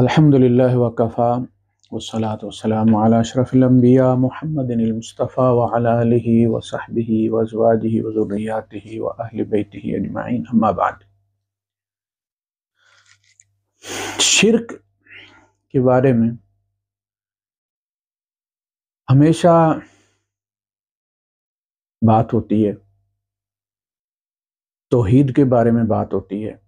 अल्हम्दुलिल्लाह वकफ़ा वसलात वसलाम अशरफ़िलम्बिया महमदिलमस्तफ़ा वल वसहबी वजवाजी वज़ुर्रियात व अहल बैत अजमाइन हमाबाद शिरक के बारे में हमेशा बात होती है तोहीद के बारे में बात होती है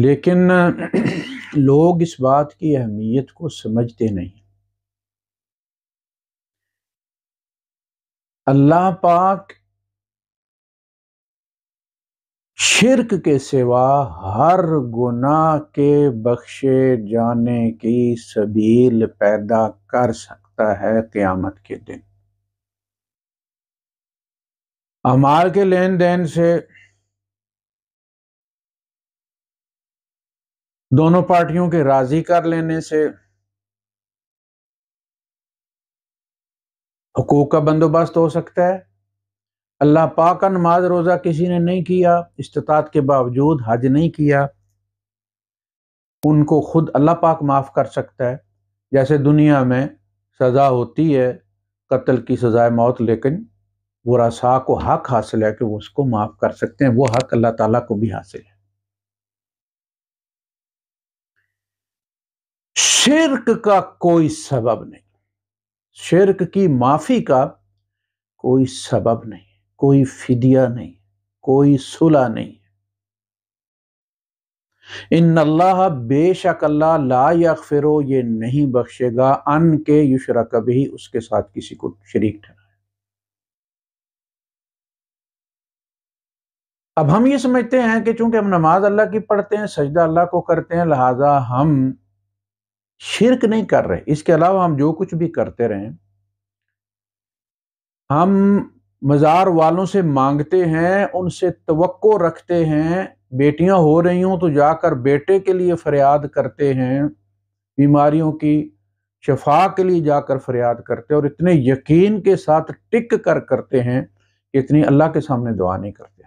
लेकिन लोग इस बात की अहमियत को समझते नहीं अल्लाह पाक शिरक के सिवा हर गुना के बख्शे जाने की सबील पैदा कर सकता है क़यामत के दिन अमाल के लेन देन से दोनों पार्टियों के राजी कर लेने से हकूक का बंदोबस्त हो सकता है अल्लाह पाक का नमाज रोज़ा किसी ने नहीं किया इस्तात के बावजूद हज नहीं किया उनको खुद अल्लाह पाक माफ़ कर सकता है जैसे दुनिया में सज़ा होती है कत्ल की सज़ाए मौत लेकिन वो रसा को हक हासिल है कि वो उसको माफ़ कर सकते हैं वो हक अल्लाह ताला को भी हासिल है शिरक का कोई सबब नहीं शिरक की माफ़ी का कोई सबब नहीं कोई फिदिया नहीं कोई सुलह नहीं इन अल्लाह बेशक अल्लाह ला फिर ये नहीं बख्शेगा अन के युशरा कभी उसके साथ किसी को शरीक ठहराए अब हम ये समझते हैं कि चूंकि हम नमाज अल्लाह की पढ़ते हैं सजदा अल्लाह को करते हैं लिहाजा हम शिरक नहीं कर रहे इसके अलावा हम जो कुछ भी करते रहे हम मज़ार वालों से मांगते हैं उनसे तो रखते हैं बेटियां हो रही हों तो जाकर बेटे के लिए फरियाद करते हैं बीमारियों की शफा के लिए जाकर फरियाद करते हैं और इतने यकीन के साथ टिक कर करते हैं कि इतनी अल्लाह के सामने दुआ नहीं करते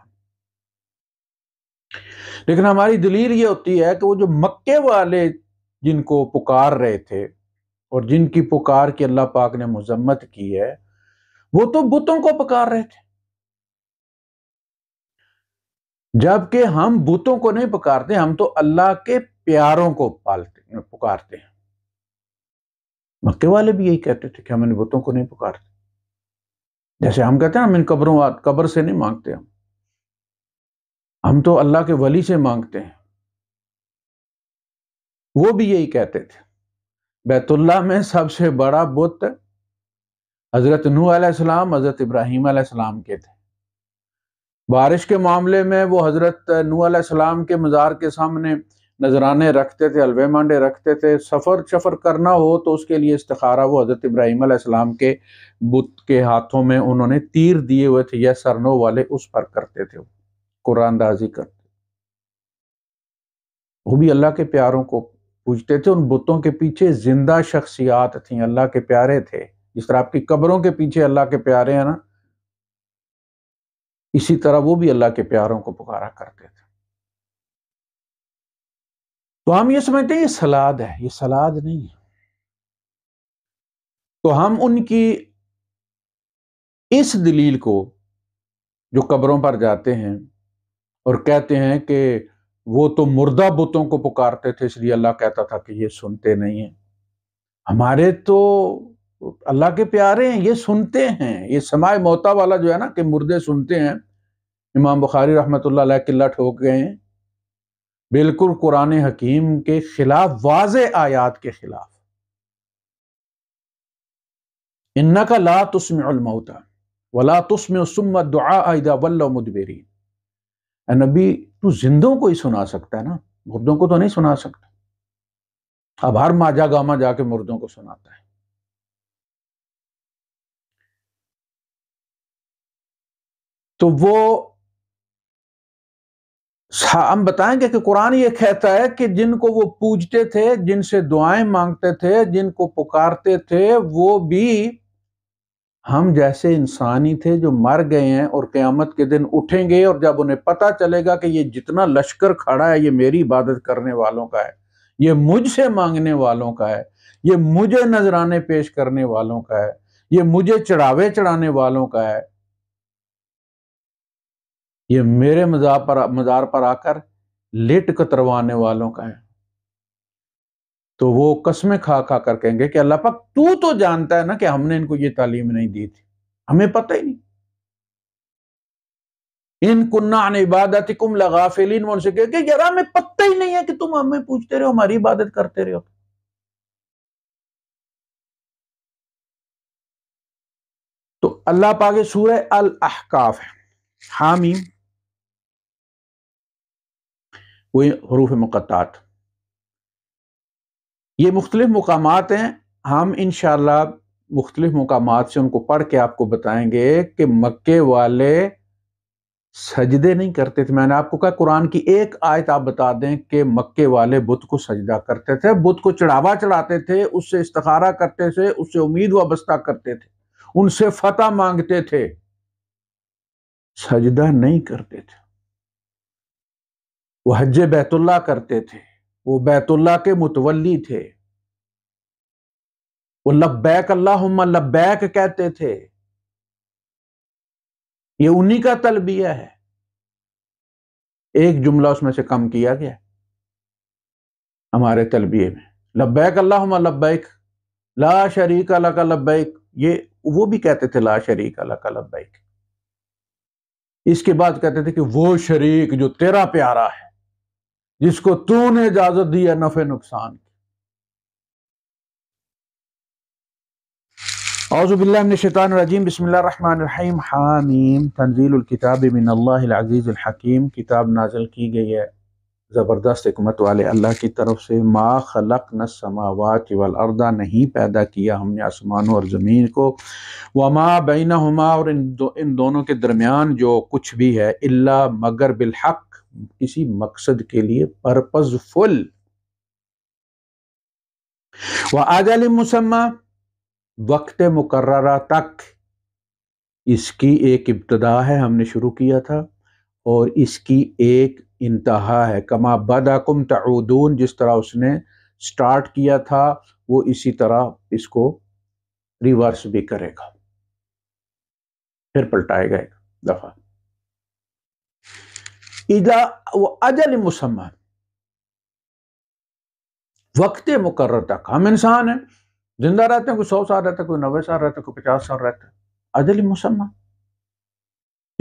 लेकिन हमारी दलील ये होती है कि वो जो मक्के वाले जिनको पुकार रहे थे और जिनकी पुकार की अल्लाह पाक ने मजम्मत की है वो तो बुतों को पुकार रहे थे जबकि हम बुतों को नहीं पुकारते हम तो अल्लाह के प्यारों को पालते पुकारते हैं मक्के वाले भी यही कहते थे कि हम इन बुतों को नहीं पुकारते जैसे हम कहते हैं हम इन कब्रों कब्र से नहीं मांगते हम हम तो अल्लाह के वली से मांगते हैं वो भी यही कहते थे बैतुल्ला में सबसे बड़ा बुत हजरत नू अलैहिस्सलाम हजरत इब्राहिम अलैहिस्सलाम के थे बारिश के मामले में वो हजरत नू अलैहिस्सलाम के मज़ार के सामने नजराने रखते थे हलवे मांडे रखते थे सफ़र सफ़र करना हो तो उसके लिए इस्तखारा वो हज़रत इब्राहिम अलैहिस्सलाम के बुत के हाथों में उन्होंने तीर दिए हुए थे या सरनो वाले उस पर करते थे कुरानदाजी करते वो भी अल्लाह के प्यारों को पूछते थे उन बुतों के पीछे जिंदा शख्सियात थी अल्लाह के प्यारे थे जिस तरह आपकी कब्रों के पीछे अल्लाह के प्यारे हैं ना इसी तरह वो भी अल्लाह के प्यारों को पुकारा करते थे तो हम ये समझते हैं ये सलाद है ये सलाद नहीं है तो हम उनकी इस दलील को जो कब्रों पर जाते हैं और कहते हैं कि वो तो मुर्दा बुतों को पुकारते थे इसलिए अल्लाह कहता था कि ये सुनते नहीं हैं हमारे तो अल्लाह के प्यारे हैं ये सुनते हैं ये समाय मोता वाला जो है ना कि मुर्दे सुनते हैं इमाम बुखारी रहमत किला ठोक गए हैं बिल्कुल कुरान हकीम के खिलाफ वाज आयात के खिलाफ इन्ना का ला तुस्मता वला तुस्म सुम्मा दुआ आयदा वल्ला मुदबेरी नबी तू जिंदों को ही सुना सकता है ना मुर्दों को तो नहीं सुना सकता अब हर माजा गामा जाके मुर्दों को सुनाता है तो वो हम बताएंगे कि कुरान ये कहता है कि जिनको वो पूजते थे जिनसे दुआएं मांगते थे जिनको पुकारते थे वो भी हम जैसे इंसानी थे जो मर गए हैं और क़यामत के दिन उठेंगे और जब उन्हें पता चलेगा कि ये जितना लश्कर खड़ा है ये मेरी इबादत करने वालों का है ये मुझसे मांगने वालों का है ये मुझे नजराने पेश करने वालों का है ये मुझे चढ़ावे चढ़ाने वालों का है ये मेरे मजार पर मजार पर आकर लेट कतरवाने वालों का है तो वो कसमें खा खा कर कहेंगे कि अल्लाह पाक तू तो जानता है ना कि हमने इनको ये तालीम नहीं दी थी हमें पता ही नहीं इन कुन्ना इबादत कुम लगाफिलीन उनसे कहे यार हमें पता ही नहीं है कि तुम हमें पूछते रहे हो हमारी इबादत करते रहे हो तो अल्लाह पाक सूरह अल अहकाफ है हामीम वही हरूफ मुकत्तात ये मुख्तलिफ मकाम हैं हम इन मुख्तलिफ मकाम से उनको पढ़ के आपको बताएंगे कि मक्के वाले सजदे नहीं करते थे मैंने आपको कहा कुरान की एक आयत आप बता दें कि मक्के वाले बुद्ध को सजदा करते थे बुद्ध को चढ़ावा चढ़ाते थे उससे इस्तारा करते थे उससे उम्मीद वाबस्ता करते थे उनसे फतेह मांगते थे सजदा नहीं करते थे वह हज बैतुल्ला करते थे वो बैतुल्ला के मुतवली थे वो लब्बैक अल्लाहुम्मा लब्बैक कहते थे ये उन्हीं का तलबिया है एक जुमला उसमें से कम किया गया हमारे तलबिए में लब्बैक अल्लाहुम्मा लब्बैक ला शरीक अला का लब्बैक ये वो भी कहते थे ला शरीक अला का लब्बैक इसके बाद कहते थे कि वो शरीक जो तेरा प्यारा है जिसको ने इजाजत दी है नफे नुकसान की औजुबिल्लाशैतानरजीम बसमीम हामीम तंजीलकिताब मिनज़ीज़ीम किताब नाजल की गई है ज़बरदस्त हमत वाले अल्लाह की तरफ से मा खलक न समावात वलअर्दा नहीं पैदा किया हमने आसमानों और ज़मीन को व माँ और इन दोनों के दरमियान जो कुछ भी है अल्ला मगर बिलहक किसी मकसद के लिए पर्पजफुल व आजल मुसम्मा वक्त मुकर्रा तक इसकी एक इब्तदा है हमने शुरू किया था और इसकी एक इंतहा है कमा बदाकुम तऊदून जिस तरह उसने स्टार्ट किया था वो इसी तरह इसको रिवर्स भी करेगा फिर पलटाएगा एक दफ़ा इला वो अजल मुसम्मा वक्त मुकर तक हम इंसान हैं जिंदा रहते हैं कोई सौ साल रहता है कोई नब्बे साल रहता है कोई पचास साल रहता है अजल मुसम्मा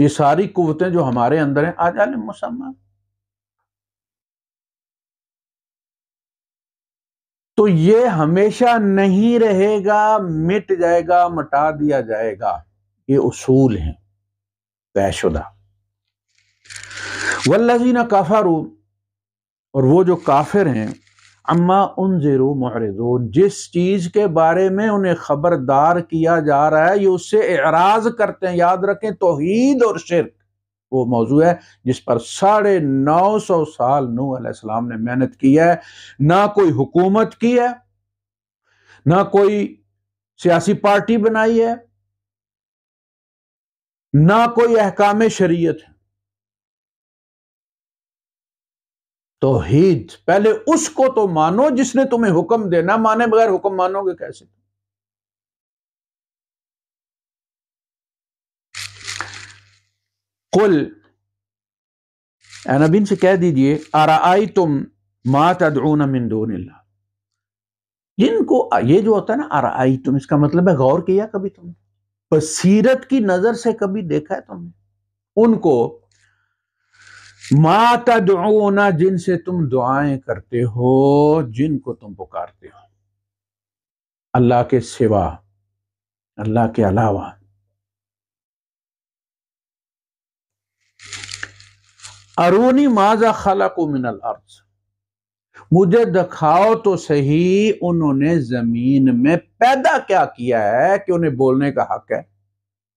ये सारी कुवतें जो हमारे अंदर हैं अजल मुसम्मा तो ये हमेशा नहीं रहेगा मिट जाएगा मटा दिया जाएगा ये उसूल हैं तयशुदा वल्लजीना काफारू और वो जो काफिर हैं अम्मा उन जेरो मोहरेजोन जिस चीज़ के बारे में उन्हें ख़बरदार किया जा रहा है ये उससे एराज करते हैं याद रखें तोहीद और शिरक वो मौजू है जिस पर साढ़े नौ सौ साल नू ने मेहनत की है ना कोई हुकूमत की है ना कोई सियासी पार्टी बनाई है ना कोई अहकाम शरीय है तोहीद पहले उसको तो मानो जिसने तुम्हें हुक्म देना माने बगैर हुक्म मानोगे कैसे कुल एनबिन से कह दीजिए आई तुम मात अदून जिनको ये जो होता है ना आई तुम इसका मतलब है गौर किया कभी तुमने बसीरत की नजर से कभी देखा है तुमने उनको माता दुआना जिनसे तुम दुआएं करते हो जिनको तुम पुकारते हो अल्लाह के सिवा अल्लाह के अलावा अरूनी माजा खला को मिनल अर्ज मुझे दिखाओ तो सही उन्होंने जमीन में पैदा क्या किया है कि उन्हें बोलने का हक है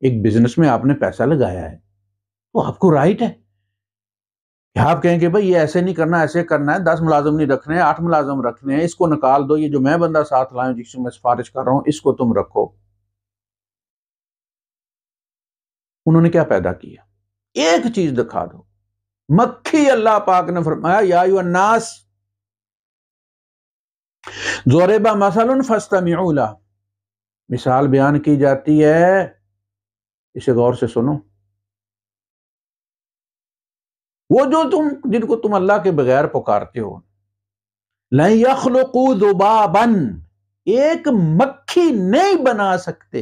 एक बिजनेस में आपने पैसा लगाया है वो आपको राइट है आप कहेंगे भाई ये ऐसे नहीं करना ऐसे करना है दस मुलाजम नहीं रखने आठ मुलाजम रखने हैं इसको निकाल दो ये जो मैं बंदा साथ लाए जिसको मैं सिफारिश कर रहा हूं इसको तुम रखो उन्होंने क्या पैदा किया एक चीज दिखा दो मक्खी अल्लाह पाक ने फरमाया या यू अन्नास जोरेबा मसल फस्तमिला मिसाल बयान की जाती है इसे गौर से सुनो वो जो तुम जिनको तुम अल्लाह के बगैर पुकारते हो लखलकू एक मक्खी नहीं बना सकते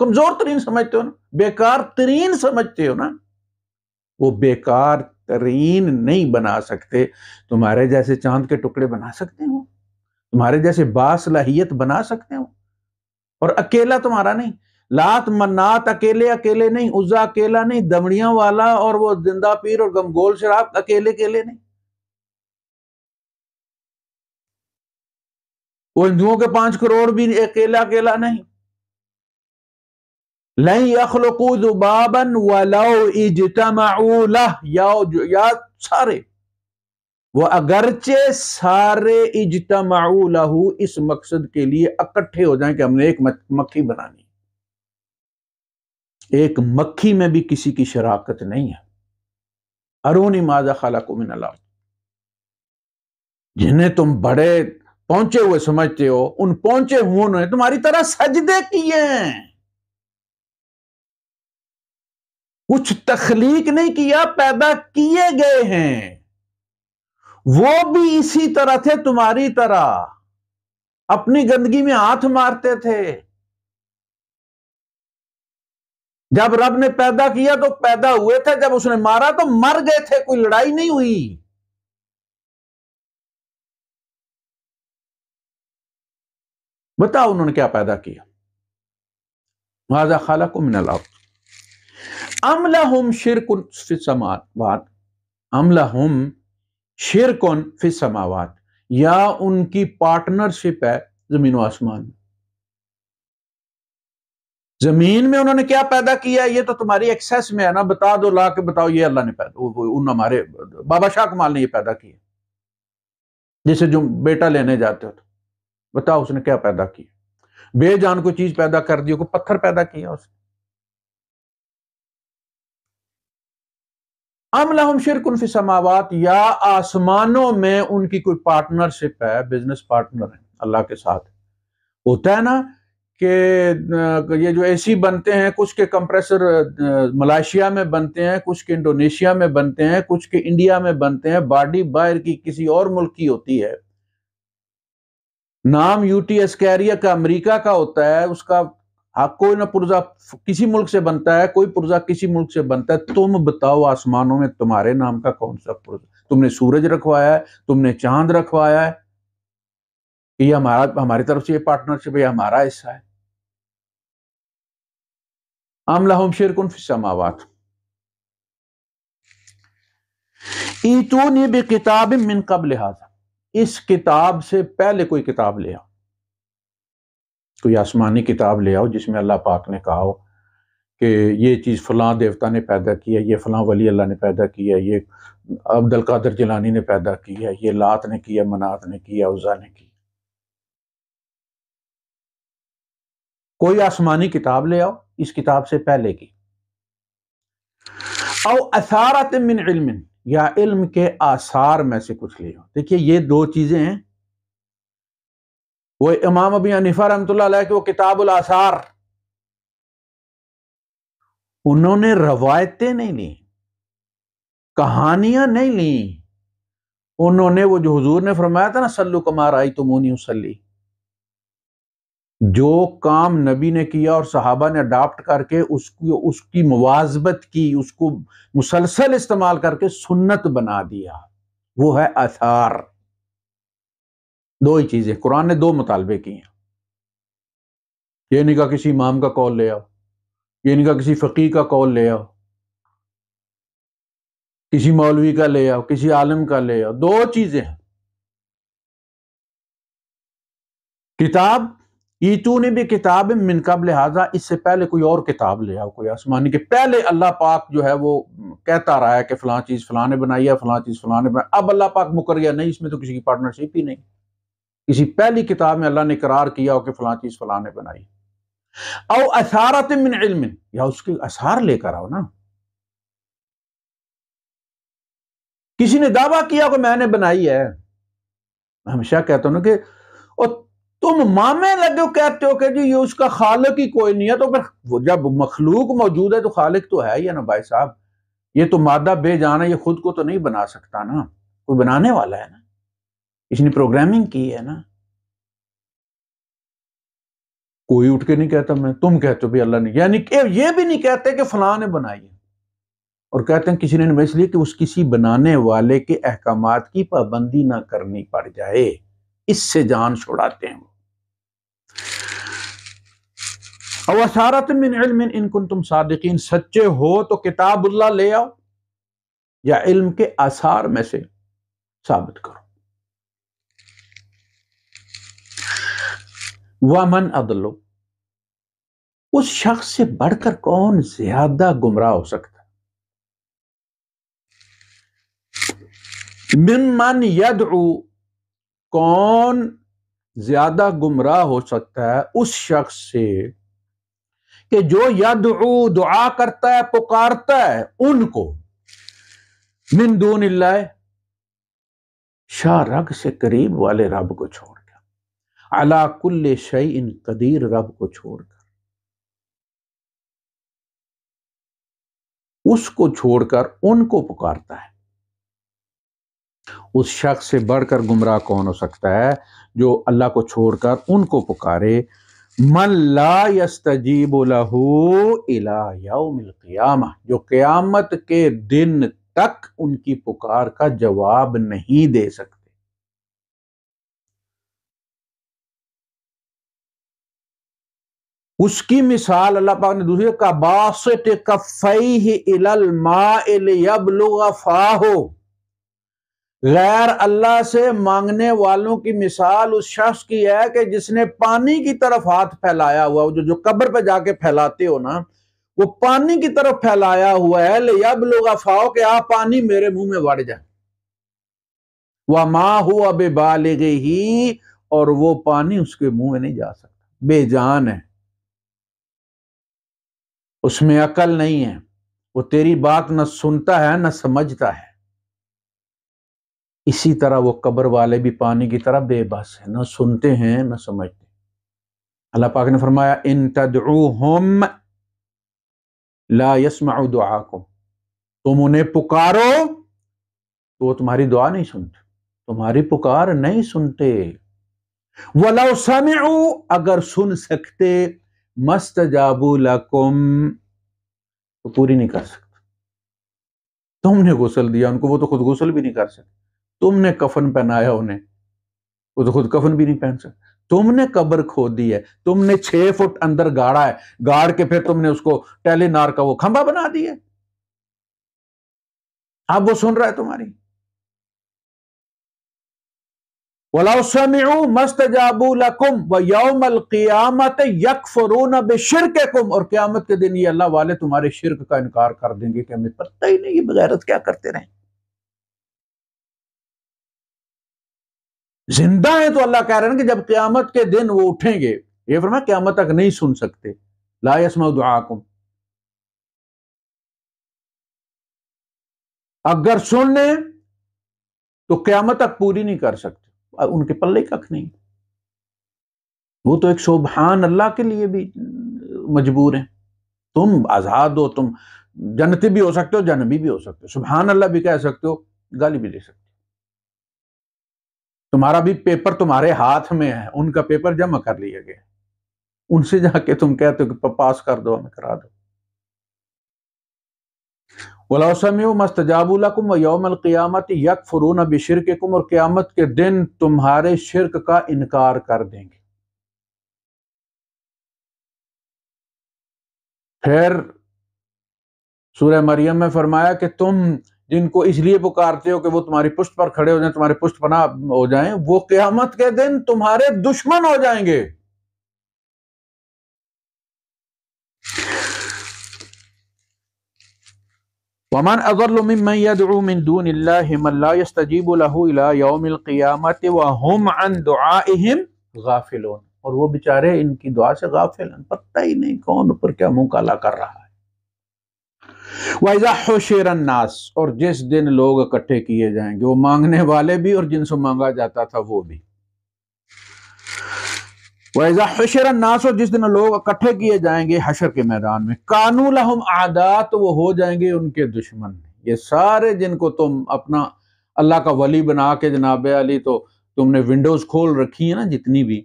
कमजोर तरीन समझते हो ना बेकार तरीन समझते हो ना वो बेकार तरीन नहीं बना सकते तुम्हारे जैसे चांद के टुकड़े बना सकते हो तुम्हारे जैसे बासलाहियत बना सकते हो और अकेला तुम्हारा नहीं लात मन्नात अकेले अकेले नहीं उजा अकेला नहीं दमड़िया वाला और वो जिंदा पीर और गमगोल शराब अकेले अकेले नहीं वो हिंदुओं के पांच करोड़ भी अकेला अकेला नहीं नहीं अखलकू जुबाबन या सारे वो अगरचे सारे इजतमाऊ लहू इस मकसद के लिए इकट्ठे हो जाएं कि हमने एक मक्खी बनानी एक मक्खी में भी किसी की शराकत नहीं है अरुणी माजा खाला को मिन जिन्हें तुम बड़े पहुंचे हुए समझते हो उन पहुंचे हुए ने तुम्हारी तरह सजदे किए हैं कुछ तखलीक नहीं किया पैदा किए गए हैं वो भी इसी तरह थे तुम्हारी तरह अपनी गंदगी में हाथ मारते थे जब रब ने पैदा किया तो पैदा हुए थे जब उसने मारा तो मर गए थे कोई लड़ाई नहीं हुई बताओ उन्होंने क्या पैदा किया माजा खाला को मिनलाब अमला हम शिरकुन फिसमावात अमला हम शिरकुन फिसमावात या उनकी पार्टनरशिप है जमीन आसमान में जमीन में उन्होंने क्या पैदा किया ये तो तुम्हारी एक्सेस में है ना बता दो ला के बताओ ये अल्लाह ने पैदा उन हमारे बाबा शाह कमाल ने ये पैदा किया जिसे जो बेटा लेने जाते हो तो बताओ उसने क्या पैदा किया बेजान को चीज पैदा कर दी को पत्थर पैदा किया उसने शिर शिरकुन फिसमावत या आसमानों में उनकी कोई पार्टनरशिप है बिजनेस पार्टनर है अल्लाह के साथ होता है ना कि ये जो एसी बनते हैं कुछ के कंप्रेसर मलाशिया में बनते हैं कुछ के इंडोनेशिया में बनते हैं कुछ के इंडिया में बनते हैं बॉडी बाहर की किसी और मुल्क की होती है नाम यूटीएस कैरियर का अमेरिका का होता है उसका हाँ कोई ना पुर्जा किसी मुल्क से बनता है कोई पुर्जा किसी मुल्क से बनता है तुम बताओ आसमानों में तुम्हारे नाम का कौन सा पुर्जा तुमने सूरज रखवाया है तुमने चांद रखवाया है ये हमारा हमारी तरफ से ये पार्टनरशिप है हमारा हिस्सा है आमलाहम शेर कन फिसमावात ईतो ने किताब मिन कब लिहाजा इस किताब से पहले कोई किताब ले आओ कोई आसमानी किताब ले आओ जिसमें अल्लाह पाक ने कहा हो कि ये चीज़ फ़लाँ देवता ने पैदा की है ये फलां वली अल्लाह ने पैदा की है ये अब्दुल कादर जिलानी ने पैदा की है ये लात ने की है मनात ने किया उज़ा ने की कोई आसमानी किताब ले आओ इस किताब से पहले की और असारत मिन इल्म या इल्म के आसार में से कुछ ले देखिए ये दो चीज़ें हैं वो इमाम अबी हनीफा रहमत की वो किताबुल आसार उन्होंने रवायतें नहीं ली कहानियां नहीं ली उन्होंने वो जो हुजूर ने फरमाया था ना सल्लु कमार आई तुमोनी उसली जो काम नबी ने किया और सहाबा ने अडाप्ट करके उसको उसकी मुवाजबत की उसको मुसलसल इस्तेमाल करके सुन्नत बना दिया वो है आसार दो ही चीजें कुरान ने दो मुतालबे किए हैं ये नहीं कहा किसी इमाम का कॉल ले आओ ये नहीं कहा किसी फ़कीर का कॉल ले आओ किसी मौलवी का ले आओ किसी आलम का ले आओ दो चीजें हैं किताब ईतू ने भी किताब मिन कब लिहाजा इससे पहले कोई और किताब ले आओ कोई आसमानी के पहले अल्लाह पाक जो है वो कहता रहा है कि फला चीज़ फलाने बनाई है फ़लाँ चीज़ फलाने ने बनाई अब अल्लाह पाक मुकर गया नहीं इसमें तो किसी की पार्टनरशिप ही नहीं किसी पहली किताब में अल्लाह ने करार किया हो कि फ़लाँ चीज़ फलाने ने बनाई आओ असारत मिन इल्म या उसके असार लेकर आओ ना किसी ने दावा किया कि मैंने बनाई है हमेशा कहता हूं ना कि तुम मामे लगे कहते हो कि जी ये उसका खालक ही कोई नहीं है तो फिर वो जब मखलूक मौजूद है तो खालक तो है या ना भाई साहब ये तो मादा जाना ये खुद को तो नहीं बना सकता ना कोई बनाने वाला है ना इसने प्रोग्रामिंग की है ना कोई उठ के नहीं कहता मैं तुम कहते हो भी अल्लाह ने यानी ये भी नहीं कहते कि फला ने बनाई है और कहते हैं किसी ने इसलिए कि उस किसी बनाने वाले के अहकाम की पाबंदी ना करनी पड़ जाए इससे जान छोड़ाते हैं वो अवसारत मिन इल्म इनकुन तुम सादिकीन सच्चे हो तो किताबुल्ला ले आओ या इल्म के आसार में से साबित करो वामन अदलो उस शख्स से बढ़कर कौन ज्यादा गुमराह हो सकता मिन मन यदू कौन ज्यादा गुमराह हो सकता है उस शख्स से कि जो यद दुआ करता है पुकारता है उनको मिनदून शाह रग से करीब वाले रब को छोड़कर अलाकुल्ल शई इन कदीर रब को छोड़कर उसको छोड़कर उनको पुकारता है उस शख्स से बढ़कर गुमराह कौन हो सकता है जो अल्लाह को छोड़कर उनको पुकारे मन ला यस्तजीब जो क़्यामत के दिन तक उनकी पुकार का जवाब नहीं दे सकते उसकी मिसाल अल्लाह पाक ने दूसरी का बासत कफ़ई ही इलल मा इल यबलुग फाहो गैर अल्लाह से मांगने वालों की मिसाल उस शख्स की है कि जिसने पानी की तरफ हाथ फैलाया हुआ जो जो कब्र पे जाके फैलाते हो ना वो पानी की तरफ फैलाया हुआ है ले अब लोग अफाओ कि आप पानी मेरे मुंह में बढ़ जाए वह माँ हो अब बालिग ही और वो पानी उसके मुंह में नहीं जा सकता बेजान है उसमें अकल नहीं है वो तेरी बात ना सुनता है ना समझता है इसी तरह वो कब्र वाले भी पानी की तरह बेबस है ना सुनते हैं ना समझते अल्लाह पाक ने फरमाया इन तदम ला दुआ को तुम उन्हें पुकारो तो वो तुम्हारी दुआ नहीं सुनते तुम्हारी पुकार नहीं सुनते वो वला अगर सुन सकते मस्त लकुम तो पूरी नहीं कर सकते तुमने गुसल दिया उनको वो तो खुद गुसल भी नहीं कर सकते तुमने कफन पहनाया उन्हें वो तो खुद कफन भी नहीं पहन सकते तुमने कब्र खोद दी है तुमने छह फुट अंदर गाड़ा है गाड़ के फिर तुमने उसको टेलीनार का वो खंबा बना दिया अब वो सुन रहा है तुम्हारी कुम और क्यामत के दिन ये अल्लाह वाले तुम्हारे शिरक का इनकार कर देंगे कि हमें पता ही नहीं ये बगैरत क्या करते रहे जिंदा है तो अल्लाह कह रहे हैं कि जब क्यामत के दिन वो उठेंगे ये फरमा क्यामत तक नहीं सुन सकते लायसमा दुआकुम अगर सुन लें तो क्यामत तक पूरी नहीं कर सकते उनके पल्ले कख नहीं वो तो एक सुबहान अल्लाह के लिए भी मजबूर हैं तुम आज़ाद हो तुम जन्नती भी हो सकते हो जन्नबी भी हो सकते हो सुबहान अल्लाह भी कह सकते हो गाली भी दे सकते हो तुम्हारा भी पेपर तुम्हारे हाथ में है उनका पेपर जमा कर लिया गया उनसे जाके तुम कहते हो कि पास कर दो हमें करा दो वलासमी यक फरून अब यक फ़रून बिशरकुम और क़्यामत के दिन तुम्हारे शिरक का इनकार कर देंगे फिर सूर्य मरियम में फरमाया कि तुम जिनको इसलिए पुकारते हो कि वो तुम्हारी पुष्ट पर खड़े हो जाए तुम्हारे पुष्ट पना हो जाए वो क्यामत के दिन तुम्हारे दुश्मन हो जाएंगे वमन और वो बेचारे इनकी दुआ से गाफिल पता ही नहीं कौन ऊपर क्या मुंह काला कर रहा वाइजा होशेरन्नास और जिस दिन लोग इकट्ठे किए जाएंगे वो मांगने वाले भी और जिनसे मांगा जाता था वो भी वाइजा हशरन्नास और जिस दिन लोग इकट्ठे किए जाएंगे हशर के मैदान में कानू लहम आदा तो वो हो जाएंगे उनके दुश्मन ये सारे जिनको तुम अपना अल्लाह का वली बना के जनाब अली तो तुमने विंडोज़ खोल रखी है ना जितनी भी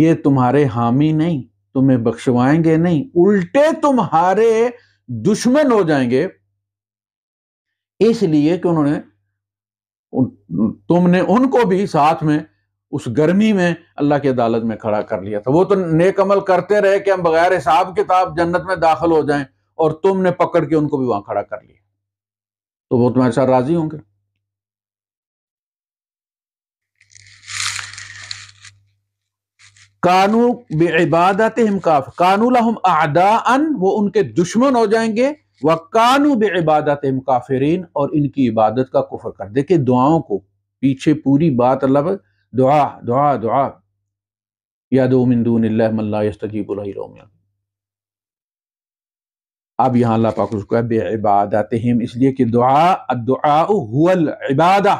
ये तुम्हारे हामी नहीं तुम्हें बख्शवाएंगे नहीं उल्टे तुम्हारे दुश्मन हो जाएंगे इसलिए कि उन्होंने तुमने उनको भी साथ में उस गर्मी में अल्लाह की अदालत में खड़ा कर लिया था वो तो नेक अमल करते रहे कि हम बगैर हिसाब किताब जन्नत में दाखिल हो जाएं और तुमने पकड़ के उनको भी वहां खड़ा कर लिया तो वो तुम्हारे साथ राजी होंगे कानू बेबादत काफ कानूलहम आदान वो उनके दुश्मन हो जाएंगे व कानू बे इबादत हिमकाफरीन और इनकी इबादत का कुफर कर देखिए दुआओं को पीछे पूरी बात अल्लाह दुआ दुआ दुआ, दुआ। यादोमिंदूनजीब अब यहाँ अल्लाह पाक उसको है हिम इसलिए कि दुआ दुआ हुल इबादा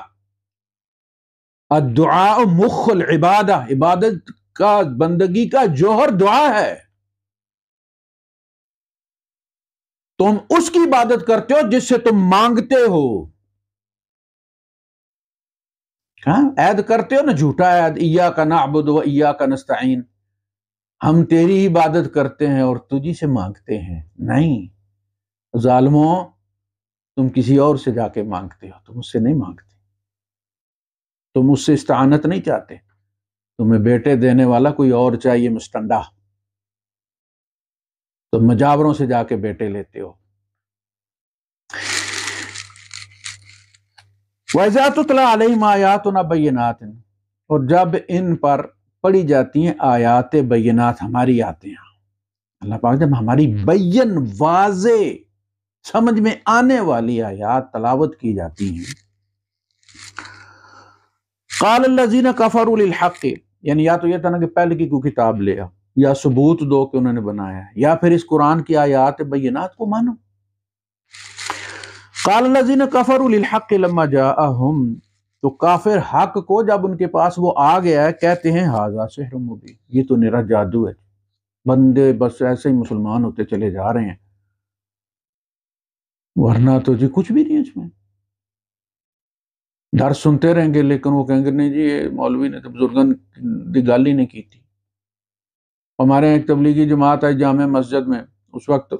दुआ मुखल इबादा इबादत का बंदगी का जोहर दुआ है तुम उसकी इबादत करते हो जिससे तुम मांगते हो हाँ, ऐद करते हो ना झूठा ऐद इया का ना अबुद व इया का नस्ताइन हम तेरी इबादत करते हैं और तुझी से मांगते हैं नहीं जालमो तुम किसी और से जाके मांगते हो तुम उससे नहीं मांगते तुम उससे इस्तानत नहीं चाहते तुम्हें बेटे देने वाला कोई और चाहिए मस्टंडा तो मजावरों से जाके बेटे लेते हो वैजा तो तला अलहम आयात ना बैनात और जब इन पर पड़ी जाती हैं आयात बैनात हमारी आते हैं अल्लाह पाक जब हमारी हम्म। बैन वाज समझ में आने वाली आयात तलावत की जाती हैं कालजीन कफरहक़ यानी या तो ये था ना कि पहले की को किताब ले आओ या सबूत दो कि उन्होंने बनाया या फिर इस कुरान की आयात बैनात को मानो कालजीन कफरहक़ लम्मा जा अहम तो काफिर हक को जब उनके पास वो आ गया है कहते हैं हाजा सहर मुबी ये तो निरा जादू है बंदे बस ऐसे ही मुसलमान होते चले जा रहे हैं वरना तो जी कुछ भी नहीं इसमें डर सुनते रहेंगे लेकिन वो कहेंगे नहीं जी ये मौलवी ने तो बुजुर्गन की गल ही नहीं की थी हमारे यहाँ एक तबलीगी जमात आई जाम मस्जिद में उस वक्त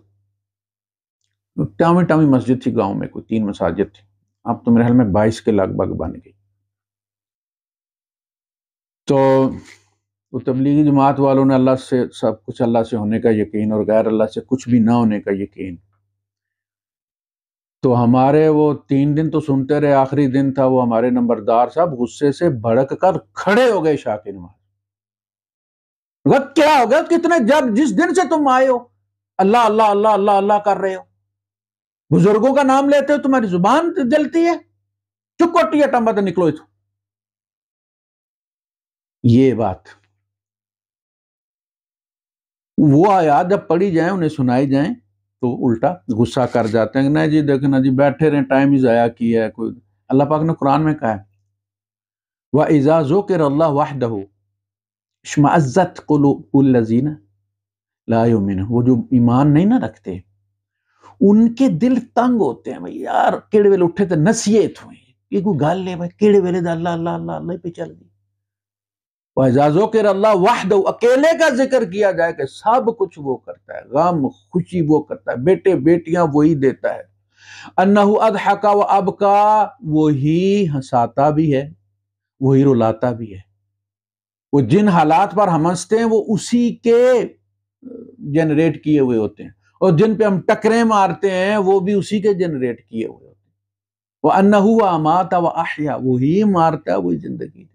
टावी टावी मस्जिद थी गांव में कोई तीन मसाजिद थी अब तो मेरे हाल में बाईस के लगभग बन गई तो वो तबलीगी जमात वालों ने अल्लाह से सब कुछ अल्लाह से होने का यकीन और गैर अल्लाह से कुछ भी ना होने का यकीन तो हमारे वो तीन दिन तो सुनते रहे आखिरी दिन था वो हमारे नंबरदार साहब गुस्से से भड़क कर खड़े हो गए शाकिर महाराज क्या हो गया कितने जब जिस दिन से तुम आए हो अल्लाह अल्लाह अल्लाह अल्लाह अल्लाह कर रहे हो बुजुर्गों का नाम लेते हो तुम्हारी जुबान जलती है चुप कोटिया तो निकलो इतो ये बात वो आयात जब पढ़ी जाए उन्हें सुनाई जाए तो उल्टा गुस्सा कर जाते हैं नहीं जी देखना जी बैठे रहे टाइम ही ज़ाया किया है कोई अल्लाह पाक ने कुरान में कहा है व एजाज़ो के रल्ला वाहद शमाज़त लजीन लामिन वो जो ईमान नहीं ना रखते उनके दिल तंग होते हैं भाई यार केड़े वेले उठे तो नसीहत हुए ये कोई गल है भाई केड़े वेले अल्लाह अल्लाह अल्लाह पे चल गई वजाजो के अल्लाह वाहद अकेले का जिक्र किया जाए कि सब कुछ वो करता है गम खुशी वो करता है बेटे बेटियां वही देता है अन्नहु अदहका व अब का वही हंसाता भी है वही रुलाता भी है वो जिन हालात पर हम हंसते हैं वो उसी के जनरेट किए हुए होते हैं और जिन पे हम टकरे मारते हैं वो भी उसी के जनरेट किए हुए होते हैं वह अन्नहु व अमाता व आहिया वही मारता है वही जिंदगी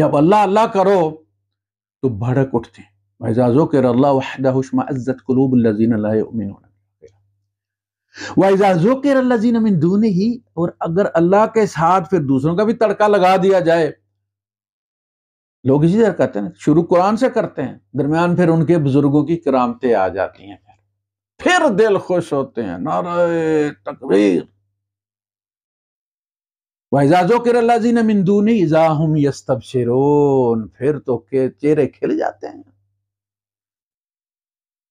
जब अल्लाह अल्लाह करो तो भड़क उठते हैं ही और अगर अल्लाह के साथ फिर दूसरों का भी तड़का लगा दिया जाए लोग इसी तरह करते हैं शुरू कुरान से करते हैं दरमियान फिर उनके बुजुर्गों की करामते आ जाती हैं फिर फिर दिल खुश होते हैं नारे तकबीर वहजाजो करजी नमिंदूनी इजाहम यस्तब शेरोन फिर तो के चेहरे खिल जाते हैं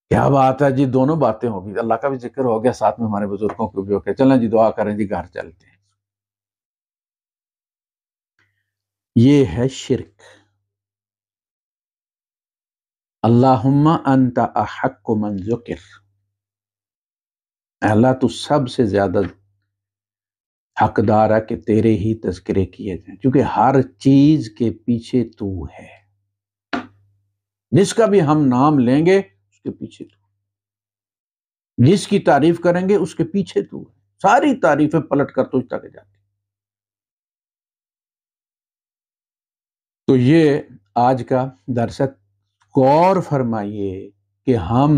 क्या बात है जी दोनों बातें होगी अल्लाह का भी जिक्र हो गया साथ में हमारे बुजुर्गों को भी हो गया चलें जी दुआ करें जी घर चलते हैं ये है शिरक अल्लाहुम्मा अंता अहक्कु मन जुकिर अल्लाह तो सबसे ज्यादा हकदार है कि तेरे ही तस्करे किए जाए क्योंकि हर चीज के पीछे तू है जिसका भी हम नाम लेंगे उसके पीछे तू जिसकी तारीफ करेंगे उसके पीछे तू है सारी तारीफें पलट कर तुझ तक जाती तो ये आज का दर्शक गौर फरमाइए कि हम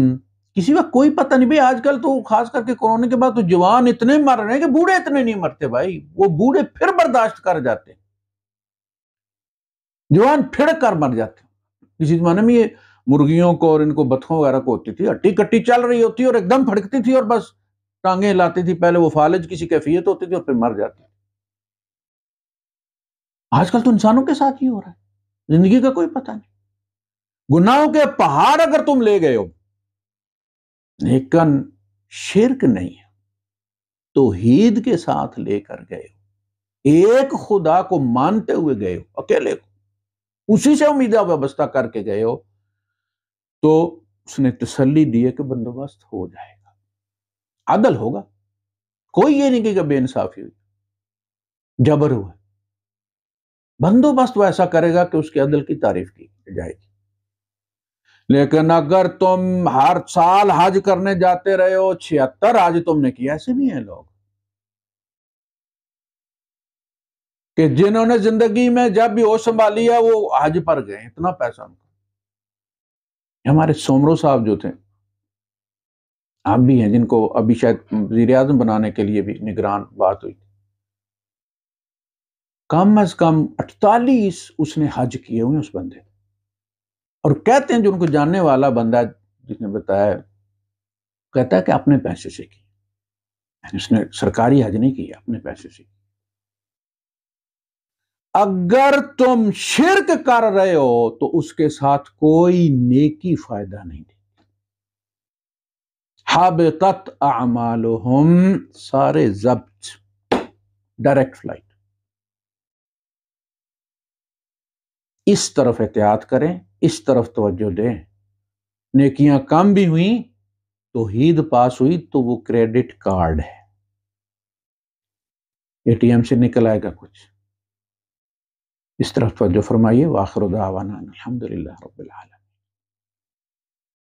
किसी का कोई पता नहीं भाई आजकल तो खास करके कोरोना के बाद तो जवान इतने मर रहे हैं कि बूढ़े इतने नहीं मरते भाई वो बूढ़े फिर बर्दाश्त कर जाते जवान फिर कर मर जाते किसी जमाने में ये मुर्गियों को और इनको बथों वगैरह को होती थी हट्टी कट्टी चल रही होती और एकदम फड़कती थी और बस टांगे हिलाती थी पहले वो फालज किसी कैफियत होती थी और फिर मर जाती आजकल तो इंसानों के साथ ही हो रहा है जिंदगी का कोई पता नहीं गुनाहों के पहाड़ अगर तुम ले गए हो लेकिन शिरक नहीं है हीद के साथ लेकर गए हो एक खुदा को मानते हुए गए हो अकेले को उसी से उम्मीदा व्यवस्था करके गए हो तो उसने तसली दी है कि बंदोबस्त हो जाएगा आदल होगा कोई ये नहीं कहेगा बेइंसाफी हुई जबर हुआ बंदोबस्त वो ऐसा करेगा कि उसके अदल की तारीफ की जाएगी लेकिन अगर तुम हर साल हज करने जाते रहे हो छिहत्तर हज तुमने किया ऐसे भी हैं लोग कि जिन्होंने जिंदगी में जब भी होश संभाली है वो हज पर गए इतना पैसा उनका हमारे सोमरो साहब जो थे आप भी हैं जिनको अभी शायद वजीर आजम बनाने के लिए भी निगरान बात हुई थी कम अज कम अड़तालीस उसने हज किए हुए उस बंदे और कहते हैं जो उनको जानने वाला बंदा जिसने बताया कहता है कि अपने पैसे से की उसने सरकारी हज नहीं किया अपने पैसे से अगर तुम शिरक कर रहे हो तो उसके साथ कोई नेकी फायदा नहीं देती हाबत आमाल सारे जब्त डायरेक्ट फ्लाइट इस तरफ एहतियात करें इस तरफ तोज्जो दें नेकियां कम भी हुई तो ईद पास हुई तो वो क्रेडिट कार्ड है एटीएम से निकल आएगा कुछ इस तरफ तवज्जो फरमाइए वाखरुदावाना अलहमदिल्ला